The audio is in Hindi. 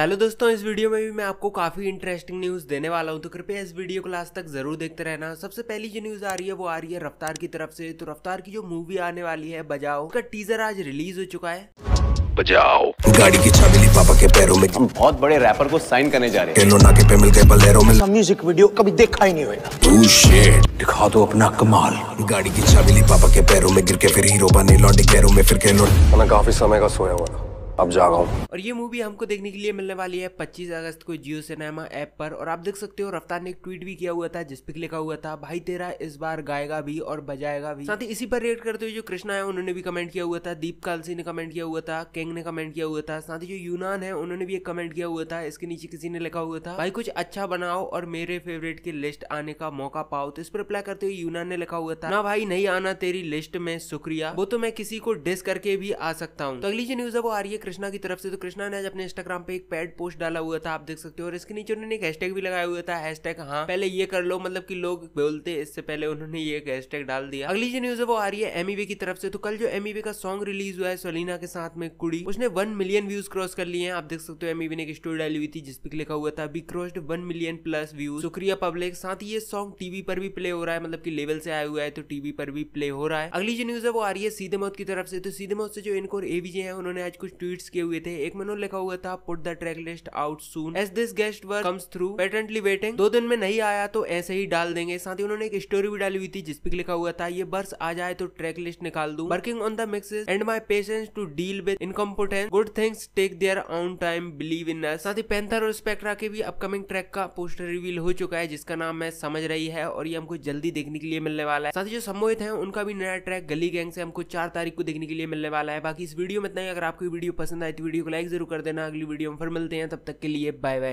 हेलो दोस्तों इस वीडियो में भी मैं आपको काफ़ी इंटरेस्टिंग न्यूज़ देने वाला हूं तो कृपया इस वीडियो को लास्ट तक ज़रूर देखते रहना सबसे पहली जो न्यूज़ आ रही है वो आ रही है रफ्तार की तरफ से तो रफ्तार की जो मूवी आने वाली है बजाओ उसका टीजर आज रिलीज हो चुका है बजाओ गाड़ी की चाबी ली पापा के पैरों में हम बहुत बड़े रैपर को साइन करने जा रहे हैं के पे मिल गए बलेरो में म्यूजिक वीडियो कभी देखा ही नहीं होगा दिखा दो अपना कमाल गाड़ी की चाबी ली पापा के पैरों में गिर के फिर हीरो बने लौटे पैरों में फिर के लौट काफी समय का सोया हुआ था अब रहा हूँ और ये मूवी हमको देखने के लिए मिलने वाली है पच्चीस अगस्त को जियो सिनेमा ऐप पर और आप देख सकते हो रफ्तार ने एक ट्वीट भी किया हुआ था जिसपे लिखा हुआ था भाई तेरा इस बार गाएगा भी और बजाएगा भी साथ ही इसी पर रेट करते हुए जो कृष्णा है उन्होंने भी कमेंट किया हुआ था दीप कालसी ने कमेंट किया हुआ था किंग ने कमेंट किया हुआ था साथ ही जो यूनान है उन्होंने भी एक कमेंट किया हुआ था इसके नीचे किसी ने लिखा हुआ था भाई कुछ अच्छा बनाओ और मेरे फेवरेट की लिस्ट आने का मौका पाओ तो इस पर रिप्लाई करते हुए यूनान ने लिखा हुआ था ना भाई नहीं आना तेरी लिस्ट में शुक्रिया वो तो मैं किसी को डिस करके भी आ सकता हूँ तो अगली जो न्यूज है वो आ रही है कृष्णा की तरफ से तो कृष्णा ने आज अपने इंस्टाग्राम पे एक पैड पोस्ट डाला हुआ था आप देख सकते हो और इसके नीचे उन्होंने एक हैशटैग भी लगाया हुआ था हैशटैग हाँ पहले ये कर लो मतलब कि लोग बोलते इससे पहले उन्होंने ये हैशटैग डाल दिया अगली जो न्यूज है वो आ रही है एमीवे e की तरफ से तो कल जो एमीवे e का सॉन्ग रिलीज हुआ है सोलिना के साथ में कुड़ी उसने वन मिलियन व्यूज क्रॉस कर लिए हैं आप देख सकते हो एमीवे e ने एक स्टोरी डाली हुई थी जिसपे लिखा हुआ था be crossed one million plus views शुक्रिया पब्लिक साथ ही ये सॉन्ग टीवी पर भी प्ले हो रहा है मतलब की लेवल से आया हुआ है तो टीवी पर भी प्ले हो रहा है अगली जो न्यूज है वो आ रही है सीधे मौत की तरफ से तो सीधे मौत से जो इनको एवीजे है उन्होंने आज कुछ ट्वीट ट्वीट्स किए हुए थे एक मैंने लिखा हुआ था put the track list out soon as this guest work comes through patiently waiting दो दिन में नहीं आया तो ऐसे ही डाल देंगे साथ ही उन्होंने एक स्टोरी भी डाली हुई थी जिसपे लिखा हुआ था ये बर्स आ जाए तो ट्रैक लिस्ट निकाल दू working on the mixes and my patience to deal with incompetence good things take their own time believe in साथ ही पेंथर और स्पेक्ट्रा के भी अपकमिंग ट्रैक का पोस्टर रिवील हो चुका है जिसका नाम मैं समझ रही है और ये हमको जल्दी देखने के लिए मिलने वाला है साथ ही जो सम्मोहित है उनका भी नया ट्रैक गली गैंग से हमको चार तारीख को देखने के लिए मिलने वाला है बाकी इस वीडियो में इतना ही अगर आपको वीडियो पसंद पसंद आए तो वीडियो को लाइक जरूर कर देना अगली वीडियो में फिर मिलते हैं तब तक के लिए बाय बाय